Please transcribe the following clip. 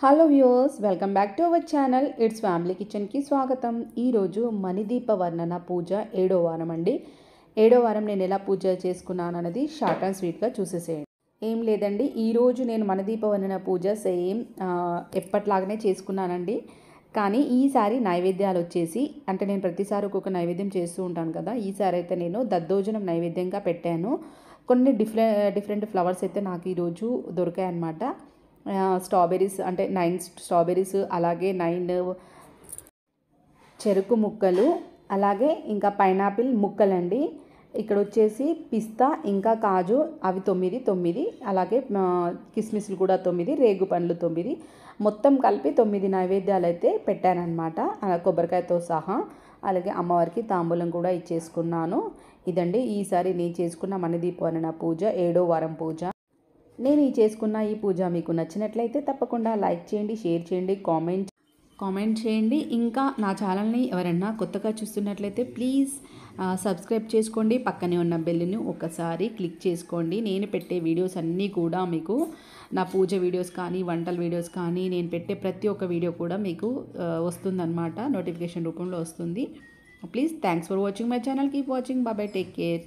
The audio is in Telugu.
hello viewers welcome back to our channel it's family కిచెన్కి స్వాగతం ఈరోజు మణిదీప వర్ణన పూజ ఏడో వారం అండి ఏడో వారం నేను ఎలా పూజ చేసుకున్నాను అనేది షార్ట్ అండ్ స్వీట్గా చూసేసేయండి ఏం లేదండి ఈరోజు నేను మణిదీప వర్ణన పూజ సేమ్ ఎప్పట్లాగానే చేసుకున్నానండి కానీ ఈసారి నైవేద్యాలు వచ్చేసి అంటే నేను ప్రతిసారి ఒక్కొక్క నైవేద్యం చేస్తూ ఉంటాను కదా ఈసారి అయితే నేను దద్దోజనం నైవేద్యంగా పెట్టాను కొన్ని డిఫరెంట్ డిఫరెంట్ ఫ్లవర్స్ అయితే నాకు ఈరోజు దొరికాయన్నమాట అన్నమాట స్ట్రాబెర్రీస్ అంటే నైన్ స్ట్రాబెర్రీస్ అలాగే నైన్ చెరుకు ముక్కలు అలాగే ఇంకా పైనాపిల్ ముక్కలండి ఇక్కడ వచ్చేసి పిస్తా ఇంకా కాజు అవి తొమ్మిది తొమ్మిది అలాగే కిస్మిస్లు కూడా తొమ్మిది రేగు పండ్లు తొమ్మిది మొత్తం కలిపి తొమ్మిది నైవేద్యాలు అయితే పెట్టానమాట కొబ్బరికాయతో సహా అలాగే అమ్మవారికి తాంబూలం కూడా ఇచ్చేసుకున్నాను ఇదండి ఈసారి నేను చేసుకున్న మన దీపవరణ పూజ ఏడో వారం పూజ నేను ఈ చేసుకున్న ఈ పూజ మీకు నచ్చినట్లయితే తప్పకుండా లైక్ చేయండి షేర్ చేయండి కామెంట్ కామెంట్ చేయండి ఇంకా నా ఛానల్ని ఎవరన్నా కొత్తగా చూస్తున్నట్లయితే ప్లీజ్ సబ్స్క్రైబ్ చేసుకోండి పక్కనే ఉన్న బెల్లుని ఒకసారి క్లిక్ చేసుకోండి నేను పెట్టే వీడియోస్ అన్నీ కూడా మీకు నా పూజ వీడియోస్ కానీ వంటల వీడియోస్ కానీ నేను పెట్టే ప్రతి ఒక్క వీడియో కూడా మీకు వస్తుందన్నమాట నోటిఫికేషన్ రూపంలో వస్తుంది please thanks for watching my channel keep watching బాబాయ్ టేక్ కేర్